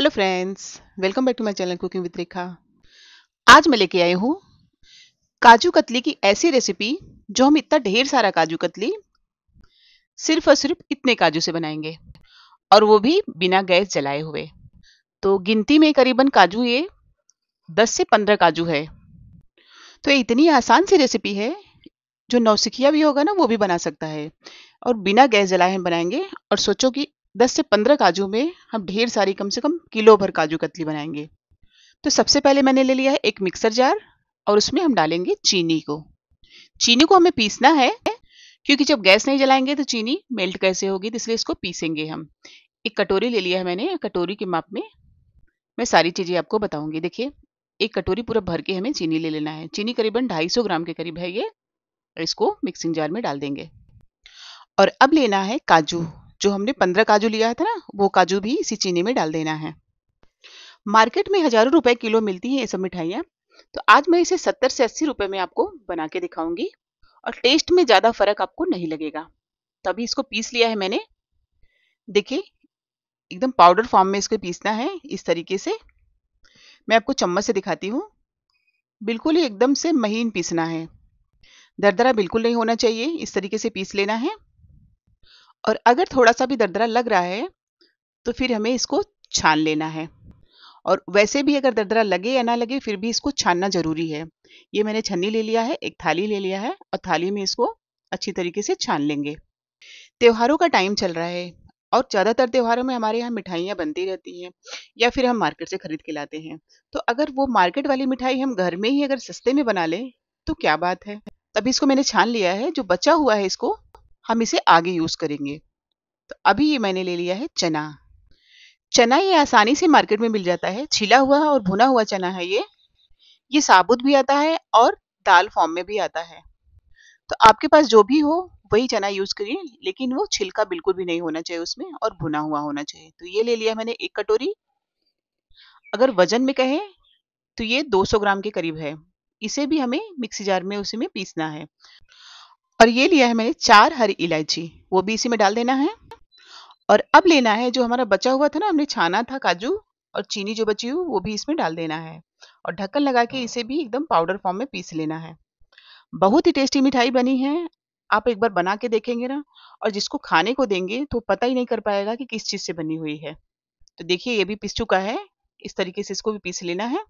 hello friends welcome back to my channel cooking with Rekha आज मैं लेके आई हूँ काजू कतली की ऐसी रेसिपी जो हम इतना ढेर सारा काजू कतली सिर्फ और सिर्फ इतने काजू से बनाएंगे और वो भी बिना गैस जलाए हुए तो गिनती में करीबन काजू ये 10 से 15 काजू है तो ये इतनी आसान सी रेसिपी है जो नौसिखिया भी होगा ना वो भी बना सकता है और बिना गैस जलाए हम बनाएंगे और सोचो कि 10 से 15 काजू में हम ढेर सारी कम से कम किलो भर काजू कतली बनाएंगे तो सबसे पहले मैंने ले लिया है एक मिक्सर जार और उसमें हम डालेंगे चीनी को चीनी को हमें पीसना है क्योंकि जब गैस नहीं जलाएंगे तो चीनी मेल्ट कैसे होगी तो इसलिए इसको पीसेंगे हम एक कटोरी ले लिया है मैंने कटोरी के माप में मैं सारी चीज़ें आपको बताऊंगी देखिए एक कटोरी पूरा भर के हमें चीनी ले लेना है चीनी करीबन 250 ग्राम के करीब है ये इसको मिक्सिंग जार में डाल देंगे और अब लेना है काजू जो हमने पंद्रह काजू लिया था ना वो काजू भी इसी चीनी में डाल देना है मार्केट में हजारों रुपए किलो मिलती हैं ये सब मिठाइयाँ तो आज मैं इसे सत्तर से अस्सी रुपए में आपको बना के दिखाऊंगी और टेस्ट में ज़्यादा फर्क आपको नहीं लगेगा तो अभी इसको पीस लिया है मैंने देखिए एकदम पाउडर फॉर्म में इसको पीसना है इस तरीके से मैं आपको चम्मच से दिखाती हूँ बिल्कुल ही एकदम से महीन पीसना है दरदरा बिल्कुल नहीं होना चाहिए इस तरीके से पीस लेना है और अगर थोड़ा सा भी दरदरा लग रहा है तो फिर हमें इसको छान लेना है और वैसे भी अगर दरदरा लगे या ना लगे फिर भी इसको छानना जरूरी है ये मैंने छन्नी ले लिया है एक थाली ले लिया है और थाली में इसको अच्छी तरीके से छान लेंगे त्योहारों का टाइम चल रहा है और ज़्यादातर त्योहारों में हमारे यहाँ मिठाइयाँ बनती रहती हैं या फिर हम मार्केट से खरीद के लाते हैं तो अगर वो मार्केट वाली मिठाई हम घर में ही अगर सस्ते में बना लें तो क्या बात है तभी इसको मैंने छान लिया है जो बचा हुआ है इसको हम इसे आगे यूज करेंगे तो अभी ये मैंने ले लिया है चना चना ये आसानी से मार्केट में मिल जाता है छिला हुआ और भुना हुआ चना है ये ये साबुत भी आता है और दाल फॉर्म में भी आता है तो आपके पास जो भी हो वही चना यूज करिए लेकिन वो छिलका बिल्कुल भी नहीं होना चाहिए उसमें और भुना हुआ होना चाहिए तो ये ले लिया मैंने एक कटोरी अगर वजन में कहें तो ये 200 ग्राम के करीब है इसे भी हमें मिक्सी जार में उसी में पीसना है और ये लिया है मैंने चार हरी इलायची वो भी इसी में डाल देना है और अब लेना है जो हमारा बचा हुआ था ना हमने छाना था काजू और चीनी जो बची हुई वो भी इसमें डाल देना है और ढक्कन लगा के इसे भी एकदम पाउडर फॉर्म में पीस लेना है बहुत ही टेस्टी मिठाई बनी है आप एक बार बना के देखेंगे ना और जिसको खाने को देंगे तो पता ही नहीं कर पाएगा कि किस चीज़ से बनी हुई है तो देखिए ये भी पिस चुका है इस तरीके से इसको भी पीस लेना है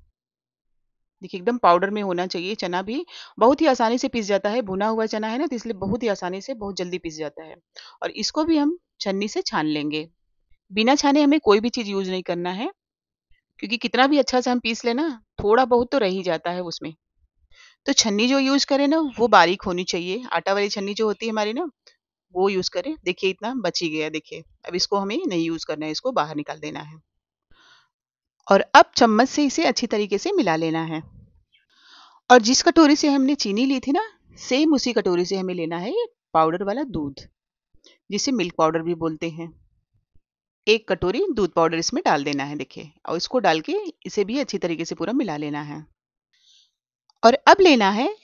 देखिए एकदम पाउडर में होना चाहिए चना भी बहुत ही आसानी से पीस जाता है भुना हुआ चना है ना तो इसलिए बहुत ही आसानी से बहुत जल्दी पीस जाता है और इसको भी हम छन्नी से छान लेंगे बिना छाने हमें कोई भी चीज़ यूज नहीं करना है क्योंकि कितना भी अच्छा से हम पीस लेना थोड़ा बहुत तो रह ही जाता है उसमें तो छन्नी जो यूज करें ना वो बारीक होनी चाहिए आटा वाली छन्नी जो होती है हमारी ना वो यूज करें देखिए इतना बची गया देखिए अब इसको हमें नहीं यूज करना है इसको बाहर निकाल देना है और अब चम्मच से इसे अच्छी तरीके से मिला लेना है और जिस कटोरी से हमने चीनी ली थी ना सेम उसी कटोरी से हमें लेना है पाउडर वाला दूध जिसे मिल्क पाउडर भी बोलते हैं एक कटोरी दूध पाउडर इसमें डाल देना है देखिए और इसको डाल के इसे भी अच्छी तरीके से पूरा मिला लेना है और अब लेना है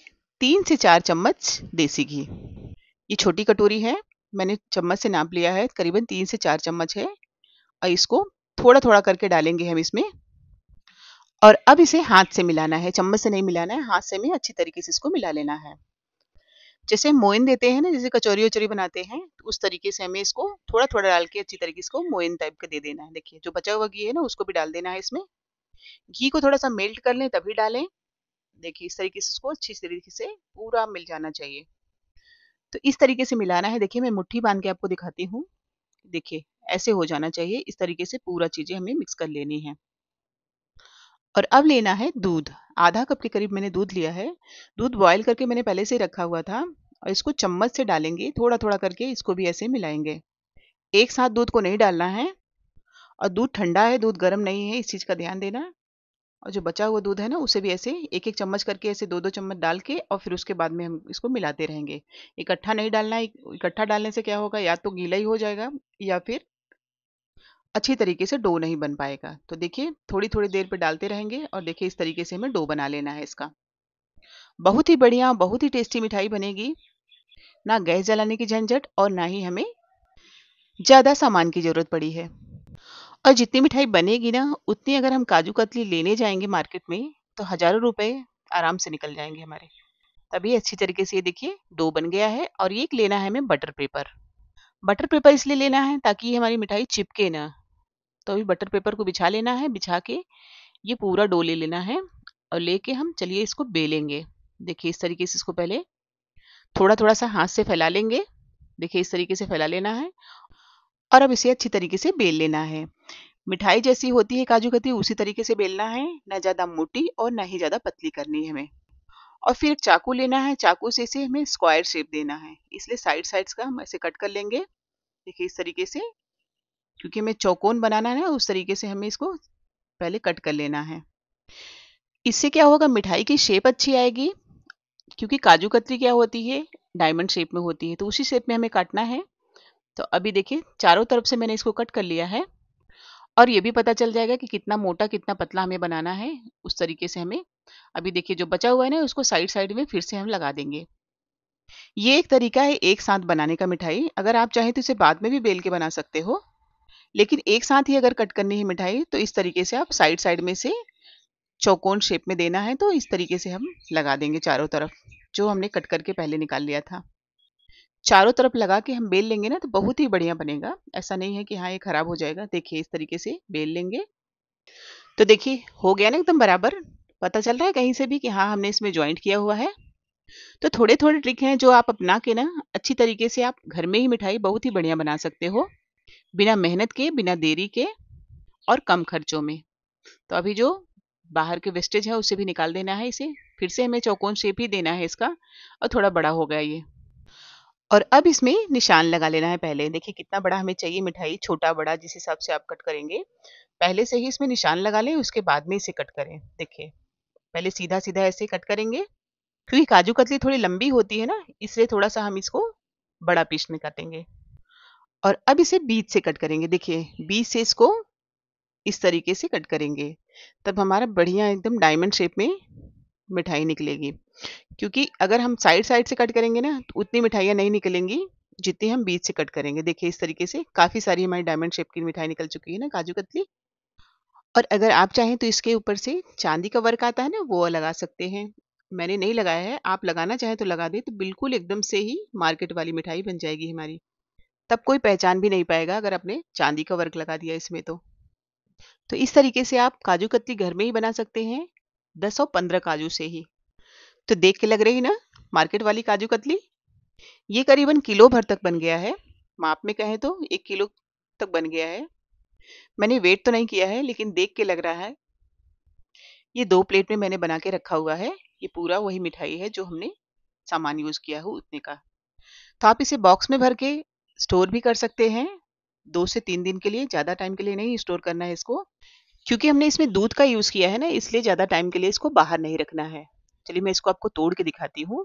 तीन से चार चम्मच देसी घी ये छोटी कटोरी है मैंने चम्मच से नाप लिया है करीबन तीन से चार चम्मच है और इसको थोड़ा थोड़ा करके डालेंगे हम इसमें और अब इसे हाथ से मिलाना है चम्मच से नहीं मिलाना है हाथ से में अच्छी तरीके से इसको मिला लेना है जैसे मोइन देते हैं ना जैसे कचौरी उचौरी बनाते हैं तो उस तरीके से हमें इसको थोड़ा थोड़ा डाल के अच्छी तरीके से इसको मोइन टाइप का दे देना है देखिए जो बचा हुआ घी है ना उसको भी डाल देना है इसमें घी को थोड़ा सा मेल्ट कर लें तभी डालें देखिए इस तरीके से इसको अच्छी तरीके से पूरा मिल जाना चाहिए तो इस तरीके से मिलाना है देखिए मैं मुट्ठी बांध के आपको दिखाती हूँ देखिए ऐसे हो जाना चाहिए इस तरीके से पूरा चीज़ें हमें मिक्स कर लेनी है और अब लेना है दूध आधा कप के करीब मैंने दूध लिया है दूध बॉयल करके मैंने पहले से रखा हुआ था और इसको चम्मच से डालेंगे थोड़ा थोड़ा करके इसको भी ऐसे मिलाएंगे एक साथ दूध को नहीं डालना है और दूध ठंडा है दूध गर्म नहीं है इस चीज़ का ध्यान देना और जो बचा हुआ दूध है ना उसे भी ऐसे एक एक चम्मच करके ऐसे दो दो चम्मच डाल के और फिर उसके बाद में हम इसको मिलाते रहेंगे इकट्ठा नहीं डालना है इकट्ठा डालने से क्या होगा या तो गीला ही हो जाएगा या फिर अच्छी तरीके से डो नहीं बन पाएगा तो देखिए थोड़ी थोड़ी देर पे डालते रहेंगे और देखिए इस तरीके से हमें डो बना लेना है इसका बहुत ही बढ़िया बहुत ही टेस्टी मिठाई बनेगी ना गैस जलाने की झंझट और ना ही हमें ज़्यादा सामान की ज़रूरत पड़ी है और जितनी मिठाई बनेगी ना उतनी अगर हम काजू कतली लेने जाएंगे मार्केट में तो हज़ारों रुपए आराम से निकल जाएंगे हमारे तभी अच्छी तरीके से ये देखिए डो बन गया है और ये लेना है हमें बटर पेपर बटर पेपर इसलिए लेना है ताकि हमारी मिठाई चिपके ना तो अभी बटर पेपर को बिछा लेना है बिछा के ये पूरा डो ले लेना है और लेके हम चलिए इसको बेलेंगे देखिए इस तरीके से इसको पहले थोड़ा थोड़ा सा हाथ से फैला लेंगे देखिए इस तरीके से फैला लेना है और अब इसे अच्छी तरीके से बेल लेना है मिठाई जैसी होती है काजू कतली उसी तरीके से बेलना है ना ज़्यादा मोटी और ना ही ज़्यादा पतली करनी है हमें और फिर एक चाकू लेना है चाकू से इसे हमें स्क्वायर शेप देना है इसलिए साइड साइड्स का हम ऐसे कट कर लेंगे देखिए इस तरीके से क्योंकि हमें चौकोन बनाना है उस तरीके से हमें इसको पहले कट कर लेना है इससे क्या होगा मिठाई की शेप अच्छी आएगी क्योंकि काजू कतरी क्या होती है डायमंड शेप में होती है तो उसी शेप में हमें काटना है तो अभी देखिए चारों तरफ से मैंने इसको कट कर लिया है और ये भी पता चल जाएगा कि कितना मोटा कितना पतला हमें बनाना है उस तरीके से हमें अभी देखिए जो बचा हुआ है ना उसको साइड साइड में फिर से हम लगा देंगे ये एक तरीका है एक साथ बनाने का मिठाई अगर आप चाहें तो इसे बाद में भी बेल के बना सकते हो लेकिन एक साथ ही अगर कट करनी है मिठाई तो इस तरीके से आप साइड साइड में से चौकोन शेप में देना है तो इस तरीके से हम लगा देंगे चारों तरफ जो हमने कट करके पहले निकाल लिया था चारों तरफ लगा के हम बेल लेंगे ना तो बहुत ही बढ़िया बनेगा ऐसा नहीं है कि हाँ ये खराब हो जाएगा देखिए इस तरीके से बेल लेंगे तो देखिए हो गया ना एकदम बराबर पता चल रहा है कहीं से भी कि हाँ हमने इसमें ज्वाइंट किया हुआ है तो थोड़े थोड़े ट्रिक हैं जो आप अपना के ना अच्छी तरीके से आप घर में ही मिठाई बहुत ही बढ़िया बना सकते हो बिना मेहनत के बिना देरी के और कम खर्चों में तो अभी जो बाहर के वेस्टेज है उसे भी निकाल देना है इसे फिर से हमें चौकोन शेप ही देना है इसका और थोड़ा बड़ा हो गया ये और अब इसमें निशान लगा लेना है पहले देखिए कितना बड़ा हमें चाहिए मिठाई छोटा बड़ा जिस हिसाब से आप कट करेंगे पहले से ही इसमें निशान लगा लें उसके बाद में इसे कट करें देखिए पहले सीधा सीधा ऐसे कट करेंगे क्योंकि काजू कतली थोड़ी लंबी होती है ना इसलिए थोड़ा सा हम इसको बड़ा पीस में काटेंगे और अब इसे बीच से कट करेंगे देखिए बीच से इसको इस तरीके से कट करेंगे तब हमारा बढ़िया एकदम डायमंड शेप में मिठाई निकलेगी क्योंकि अगर हम साइड साइड से कट करेंगे ना तो उतनी मिठाइयाँ नहीं निकलेंगी जितनी हम बीच से कट करेंगे देखिए इस तरीके से काफ़ी सारी हमारी डायमंड शेप की मिठाई निकल चुकी है ना काजू कतली और अगर आप चाहें तो इसके ऊपर से चांदी का वर्क आता है ना वो लगा सकते हैं मैंने नहीं लगाया है आप लगाना चाहें तो लगा दें तो बिल्कुल एकदम से ही मार्केट वाली मिठाई बन जाएगी हमारी तब कोई पहचान भी नहीं पाएगा अगर आपने चांदी का वर्क लगा दिया इसमें तो तो इस तरीके से आप काजू कतली घर में ही बना सकते हैं दस और पंद्रह काजू से ही तो देख के लग रही ना मार्केट वाली काजू कतली ये करीबन किलो भर तक बन गया है माप में कहें तो एक किलो तक बन गया है मैंने वेट तो नहीं किया है लेकिन देख के लग रहा है ये दो प्लेट में मैंने बना के रखा हुआ है ये पूरा वही मिठाई है जो हमने सामान यूज़ किया हो उतने का तो आप इसे बॉक्स में भर के स्टोर भी कर सकते हैं दो से तीन दिन के लिए ज़्यादा टाइम के लिए नहीं स्टोर करना है इसको क्योंकि हमने इसमें दूध का यूज़ किया है ना इसलिए ज़्यादा टाइम के लिए इसको बाहर नहीं रखना है चलिए मैं इसको आपको तोड़ के दिखाती हूँ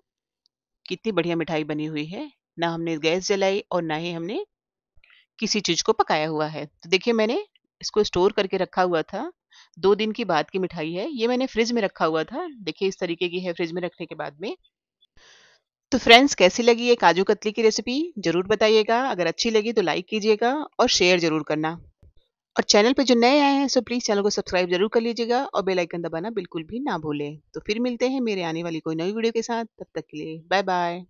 कितनी बढ़िया मिठाई बनी हुई है ना हमने गैस जलाई और ना ही हमने किसी चीज़ को पकाया हुआ है तो देखिए मैंने इसको स्टोर करके रखा हुआ था दो दिन की बाद की मिठाई है ये मैंने फ्रिज में रखा हुआ था देखिए इस तरीके की है फ्रिज में रखने के बाद में तो फ्रेंड्स कैसी लगी ये काजू कतली की रेसिपी ज़रूर बताइएगा अगर अच्छी लगी तो लाइक कीजिएगा और शेयर ज़रूर करना और चैनल पे जो नए आए हैं सो प्लीज़ चैनल को सब्सक्राइब जरूर कर लीजिएगा और बेल आइकन दबाना बिल्कुल भी ना भूलें तो फिर मिलते हैं मेरे आने वाली कोई नई वीडियो के साथ तब तक के लिए बाय बाय